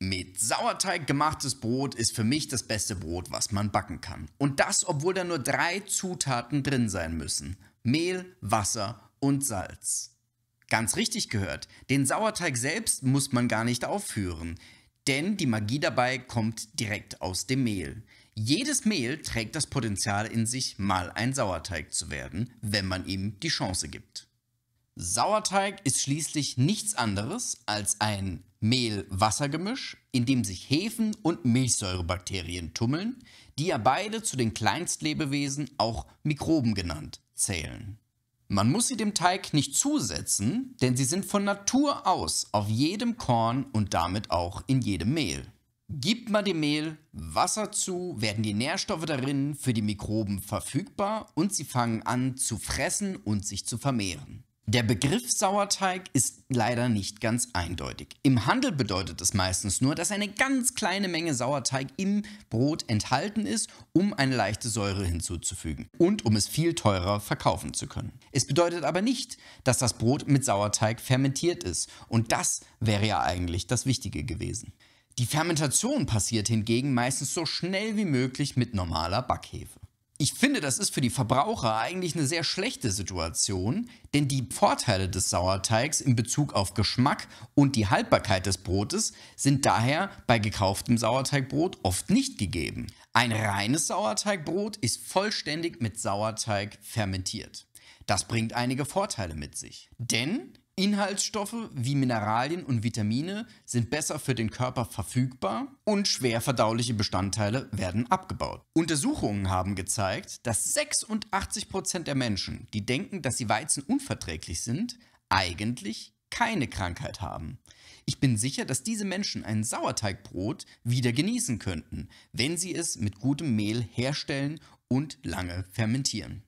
Mit Sauerteig gemachtes Brot ist für mich das beste Brot, was man backen kann. Und das, obwohl da nur drei Zutaten drin sein müssen. Mehl, Wasser und Salz. Ganz richtig gehört, den Sauerteig selbst muss man gar nicht aufführen, denn die Magie dabei kommt direkt aus dem Mehl. Jedes Mehl trägt das Potenzial in sich, mal ein Sauerteig zu werden, wenn man ihm die Chance gibt. Sauerteig ist schließlich nichts anderes als ein mehl wassergemisch in dem sich Hefen- und Milchsäurebakterien tummeln, die ja beide zu den Kleinstlebewesen, auch Mikroben genannt, zählen. Man muss sie dem Teig nicht zusetzen, denn sie sind von Natur aus auf jedem Korn und damit auch in jedem Mehl. Gibt man dem Mehl Wasser zu, werden die Nährstoffe darin für die Mikroben verfügbar und sie fangen an zu fressen und sich zu vermehren. Der Begriff Sauerteig ist leider nicht ganz eindeutig. Im Handel bedeutet es meistens nur, dass eine ganz kleine Menge Sauerteig im Brot enthalten ist, um eine leichte Säure hinzuzufügen und um es viel teurer verkaufen zu können. Es bedeutet aber nicht, dass das Brot mit Sauerteig fermentiert ist und das wäre ja eigentlich das Wichtige gewesen. Die Fermentation passiert hingegen meistens so schnell wie möglich mit normaler Backhefe ich finde, das ist für die Verbraucher eigentlich eine sehr schlechte Situation, denn die Vorteile des Sauerteigs in Bezug auf Geschmack und die Haltbarkeit des Brotes sind daher bei gekauftem Sauerteigbrot oft nicht gegeben. Ein reines Sauerteigbrot ist vollständig mit Sauerteig fermentiert. Das bringt einige Vorteile mit sich. Denn Inhaltsstoffe wie Mineralien und Vitamine sind besser für den Körper verfügbar und schwer verdauliche Bestandteile werden abgebaut. Untersuchungen haben gezeigt, dass 86% der Menschen, die denken, dass sie Weizen unverträglich sind, eigentlich keine Krankheit haben. Ich bin sicher, dass diese Menschen ein Sauerteigbrot wieder genießen könnten, wenn sie es mit gutem Mehl herstellen und lange fermentieren.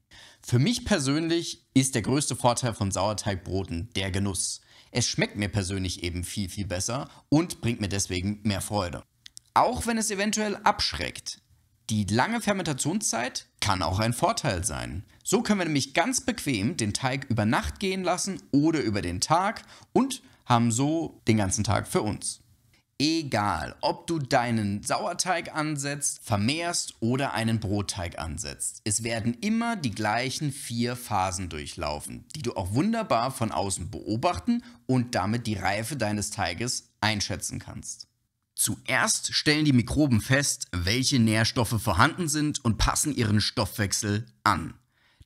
Für mich persönlich ist der größte Vorteil von Sauerteigbroten der Genuss. Es schmeckt mir persönlich eben viel, viel besser und bringt mir deswegen mehr Freude. Auch wenn es eventuell abschreckt. Die lange Fermentationszeit kann auch ein Vorteil sein. So können wir nämlich ganz bequem den Teig über Nacht gehen lassen oder über den Tag und haben so den ganzen Tag für uns. Egal, ob du deinen Sauerteig ansetzt, vermehrst oder einen Brotteig ansetzt. Es werden immer die gleichen vier Phasen durchlaufen, die du auch wunderbar von außen beobachten und damit die Reife deines Teiges einschätzen kannst. Zuerst stellen die Mikroben fest, welche Nährstoffe vorhanden sind und passen ihren Stoffwechsel an.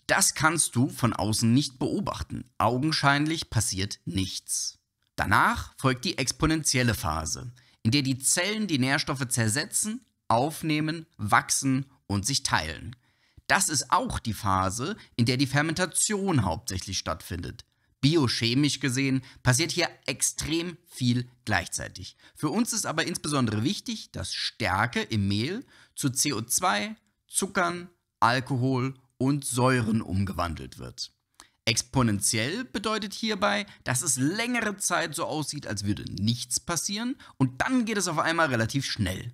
Das kannst du von außen nicht beobachten. Augenscheinlich passiert nichts. Danach folgt die exponentielle Phase in der die Zellen die Nährstoffe zersetzen, aufnehmen, wachsen und sich teilen. Das ist auch die Phase, in der die Fermentation hauptsächlich stattfindet. Biochemisch gesehen passiert hier extrem viel gleichzeitig. Für uns ist aber insbesondere wichtig, dass Stärke im Mehl zu CO2, Zuckern, Alkohol und Säuren umgewandelt wird. Exponentiell bedeutet hierbei, dass es längere Zeit so aussieht, als würde nichts passieren und dann geht es auf einmal relativ schnell.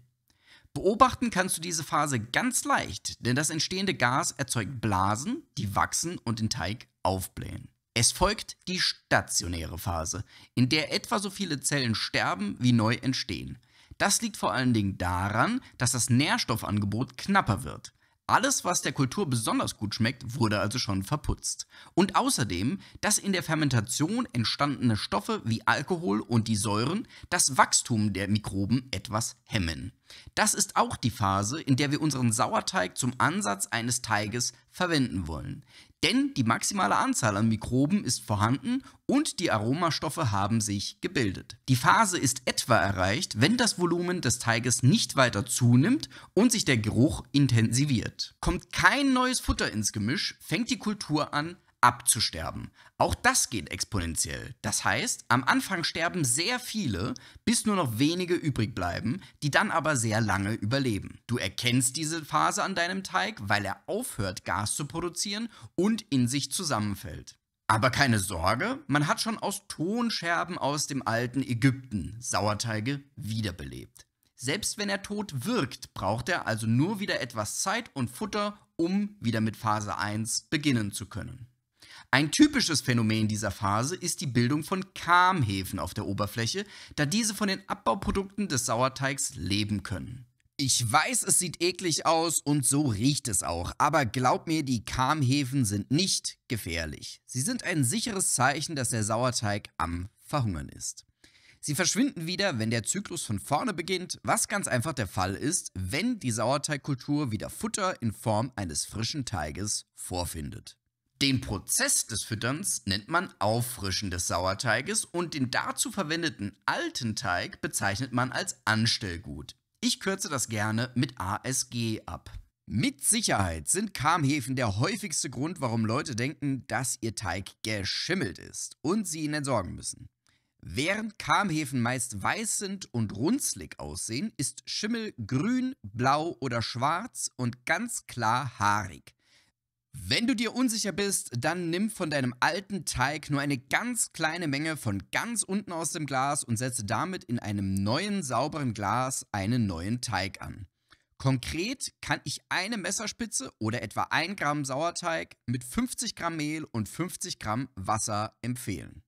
Beobachten kannst du diese Phase ganz leicht, denn das entstehende Gas erzeugt Blasen, die wachsen und den Teig aufblähen. Es folgt die stationäre Phase, in der etwa so viele Zellen sterben wie neu entstehen. Das liegt vor allen Dingen daran, dass das Nährstoffangebot knapper wird. Alles, was der Kultur besonders gut schmeckt, wurde also schon verputzt. Und außerdem, dass in der Fermentation entstandene Stoffe wie Alkohol und die Säuren das Wachstum der Mikroben etwas hemmen. Das ist auch die Phase, in der wir unseren Sauerteig zum Ansatz eines Teiges verwenden wollen. Denn die maximale Anzahl an Mikroben ist vorhanden und die Aromastoffe haben sich gebildet. Die Phase ist etwa erreicht, wenn das Volumen des Teiges nicht weiter zunimmt und sich der Geruch intensiviert. Kommt kein neues Futter ins Gemisch, fängt die Kultur an, abzusterben. Auch das geht exponentiell. Das heißt, am Anfang sterben sehr viele, bis nur noch wenige übrig bleiben, die dann aber sehr lange überleben. Du erkennst diese Phase an deinem Teig, weil er aufhört, Gas zu produzieren und in sich zusammenfällt. Aber keine Sorge, man hat schon aus Tonscherben aus dem alten Ägypten Sauerteige wiederbelebt. Selbst wenn er tot wirkt, braucht er also nur wieder etwas Zeit und Futter, um wieder mit Phase 1 beginnen zu können. Ein typisches Phänomen dieser Phase ist die Bildung von Karmhefen auf der Oberfläche, da diese von den Abbauprodukten des Sauerteigs leben können. Ich weiß, es sieht eklig aus und so riecht es auch, aber glaub mir, die Karmhefen sind nicht gefährlich. Sie sind ein sicheres Zeichen, dass der Sauerteig am Verhungern ist. Sie verschwinden wieder, wenn der Zyklus von vorne beginnt, was ganz einfach der Fall ist, wenn die Sauerteigkultur wieder Futter in Form eines frischen Teiges vorfindet. Den Prozess des Fütterns nennt man Auffrischen des Sauerteiges und den dazu verwendeten alten Teig bezeichnet man als Anstellgut. Ich kürze das gerne mit ASG ab. Mit Sicherheit sind Karmhefen der häufigste Grund, warum Leute denken, dass ihr Teig geschimmelt ist und sie ihn entsorgen müssen. Während Karmhefen meist weiß sind und runzlig aussehen, ist Schimmel grün, blau oder schwarz und ganz klar haarig. Wenn du dir unsicher bist, dann nimm von deinem alten Teig nur eine ganz kleine Menge von ganz unten aus dem Glas und setze damit in einem neuen sauberen Glas einen neuen Teig an. Konkret kann ich eine Messerspitze oder etwa 1 Gramm Sauerteig mit 50 Gramm Mehl und 50 Gramm Wasser empfehlen.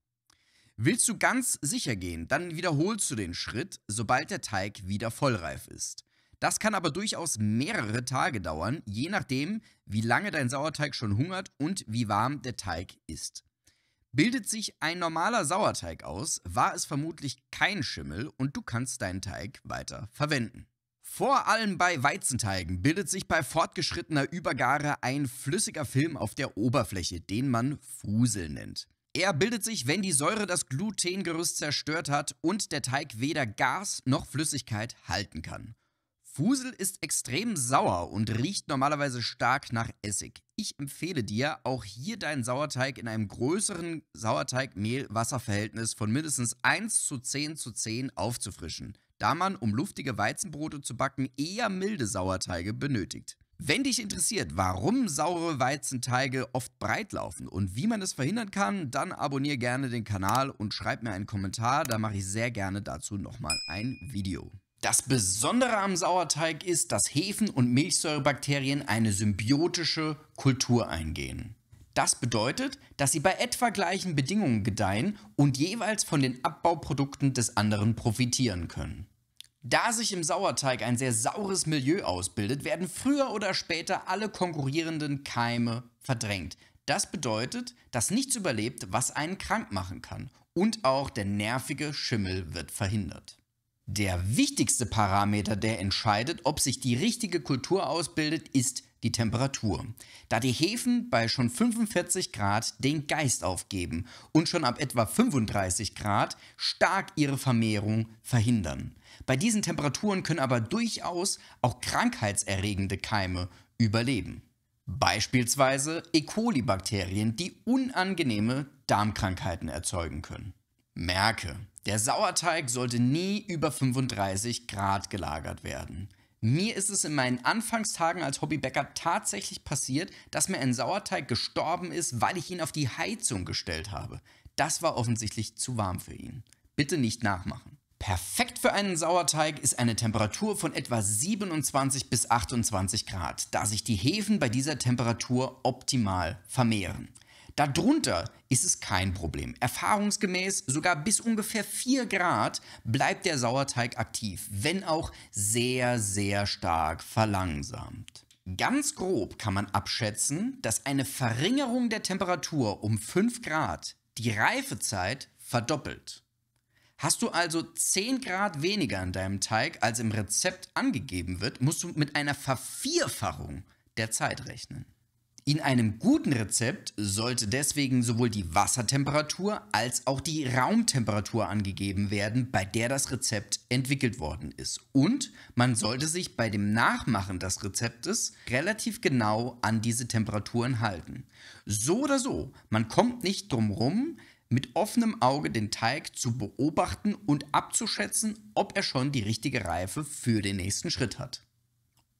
Willst du ganz sicher gehen, dann wiederholst du den Schritt, sobald der Teig wieder vollreif ist. Das kann aber durchaus mehrere Tage dauern, je nachdem, wie lange dein Sauerteig schon hungert und wie warm der Teig ist. Bildet sich ein normaler Sauerteig aus, war es vermutlich kein Schimmel und du kannst deinen Teig weiter verwenden. Vor allem bei Weizenteigen bildet sich bei fortgeschrittener Übergare ein flüssiger Film auf der Oberfläche, den man Fusel nennt. Er bildet sich, wenn die Säure das Glutengerüst zerstört hat und der Teig weder Gas noch Flüssigkeit halten kann. Fusel ist extrem sauer und riecht normalerweise stark nach Essig. Ich empfehle dir, auch hier deinen Sauerteig in einem größeren Sauerteig-Mehl-Wasser-Verhältnis von mindestens 1 zu 10 zu 10 aufzufrischen, da man, um luftige Weizenbrote zu backen, eher milde Sauerteige benötigt. Wenn dich interessiert, warum saure Weizenteige oft breitlaufen und wie man es verhindern kann, dann abonniere gerne den Kanal und schreib mir einen Kommentar, da mache ich sehr gerne dazu nochmal ein Video. Das Besondere am Sauerteig ist, dass Hefen und Milchsäurebakterien eine symbiotische Kultur eingehen. Das bedeutet, dass sie bei etwa gleichen Bedingungen gedeihen und jeweils von den Abbauprodukten des anderen profitieren können. Da sich im Sauerteig ein sehr saures Milieu ausbildet, werden früher oder später alle konkurrierenden Keime verdrängt. Das bedeutet, dass nichts überlebt, was einen krank machen kann. Und auch der nervige Schimmel wird verhindert. Der wichtigste Parameter, der entscheidet, ob sich die richtige Kultur ausbildet, ist die Temperatur. Da die Hefen bei schon 45 Grad den Geist aufgeben und schon ab etwa 35 Grad stark ihre Vermehrung verhindern. Bei diesen Temperaturen können aber durchaus auch krankheitserregende Keime überleben. Beispielsweise E. coli-Bakterien, die unangenehme Darmkrankheiten erzeugen können. Merke, der Sauerteig sollte nie über 35 Grad gelagert werden. Mir ist es in meinen Anfangstagen als Hobbybäcker tatsächlich passiert, dass mir ein Sauerteig gestorben ist, weil ich ihn auf die Heizung gestellt habe. Das war offensichtlich zu warm für ihn. Bitte nicht nachmachen. Perfekt für einen Sauerteig ist eine Temperatur von etwa 27 bis 28 Grad, da sich die Hefen bei dieser Temperatur optimal vermehren. Darunter ist es kein Problem. Erfahrungsgemäß sogar bis ungefähr 4 Grad bleibt der Sauerteig aktiv, wenn auch sehr, sehr stark verlangsamt. Ganz grob kann man abschätzen, dass eine Verringerung der Temperatur um 5 Grad die Reifezeit verdoppelt. Hast du also 10 Grad weniger in deinem Teig, als im Rezept angegeben wird, musst du mit einer Vervierfachung der Zeit rechnen. In einem guten Rezept sollte deswegen sowohl die Wassertemperatur als auch die Raumtemperatur angegeben werden, bei der das Rezept entwickelt worden ist. Und man sollte sich bei dem Nachmachen des Rezeptes relativ genau an diese Temperaturen halten. So oder so, man kommt nicht drum rum, mit offenem Auge den Teig zu beobachten und abzuschätzen, ob er schon die richtige Reife für den nächsten Schritt hat.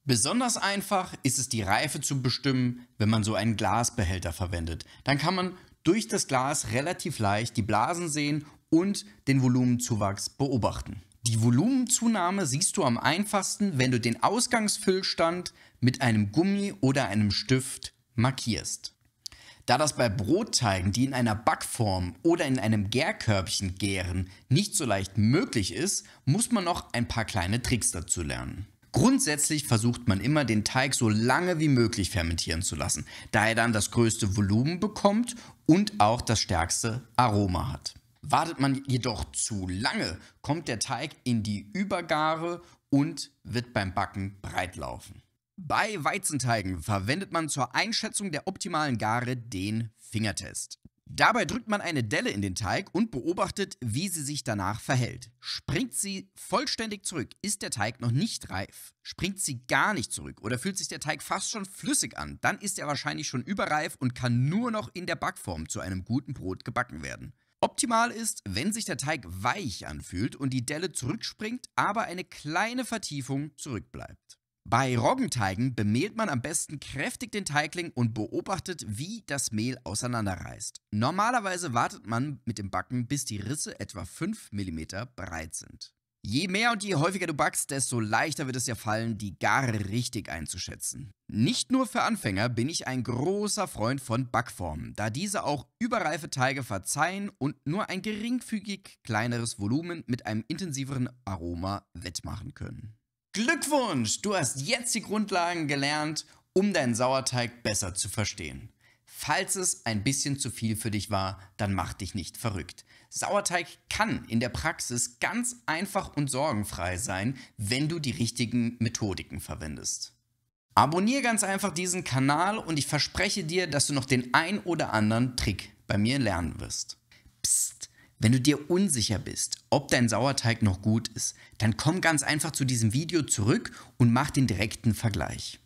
Besonders einfach ist es, die Reife zu bestimmen, wenn man so einen Glasbehälter verwendet. Dann kann man durch das Glas relativ leicht die Blasen sehen und den Volumenzuwachs beobachten. Die Volumenzunahme siehst du am einfachsten, wenn du den Ausgangsfüllstand mit einem Gummi oder einem Stift markierst. Da das bei Brotteigen, die in einer Backform oder in einem Gärkörbchen gären, nicht so leicht möglich ist, muss man noch ein paar kleine Tricks dazu lernen. Grundsätzlich versucht man immer, den Teig so lange wie möglich fermentieren zu lassen, da er dann das größte Volumen bekommt und auch das stärkste Aroma hat. Wartet man jedoch zu lange, kommt der Teig in die Übergare und wird beim Backen breitlaufen. Bei Weizenteigen verwendet man zur Einschätzung der optimalen Gare den Fingertest. Dabei drückt man eine Delle in den Teig und beobachtet, wie sie sich danach verhält. Springt sie vollständig zurück, ist der Teig noch nicht reif. Springt sie gar nicht zurück oder fühlt sich der Teig fast schon flüssig an, dann ist er wahrscheinlich schon überreif und kann nur noch in der Backform zu einem guten Brot gebacken werden. Optimal ist, wenn sich der Teig weich anfühlt und die Delle zurückspringt, aber eine kleine Vertiefung zurückbleibt. Bei Roggenteigen bemehlt man am besten kräftig den Teigling und beobachtet, wie das Mehl auseinanderreißt. Normalerweise wartet man mit dem Backen, bis die Risse etwa 5 mm breit sind. Je mehr und je häufiger du backst, desto leichter wird es dir fallen, die Gare richtig einzuschätzen. Nicht nur für Anfänger bin ich ein großer Freund von Backformen, da diese auch überreife Teige verzeihen und nur ein geringfügig kleineres Volumen mit einem intensiveren Aroma wettmachen können. Glückwunsch! Du hast jetzt die Grundlagen gelernt, um deinen Sauerteig besser zu verstehen. Falls es ein bisschen zu viel für dich war, dann mach dich nicht verrückt. Sauerteig kann in der Praxis ganz einfach und sorgenfrei sein, wenn du die richtigen Methodiken verwendest. Abonnier ganz einfach diesen Kanal und ich verspreche dir, dass du noch den ein oder anderen Trick bei mir lernen wirst. Psst. Wenn du dir unsicher bist, ob dein Sauerteig noch gut ist, dann komm ganz einfach zu diesem Video zurück und mach den direkten Vergleich.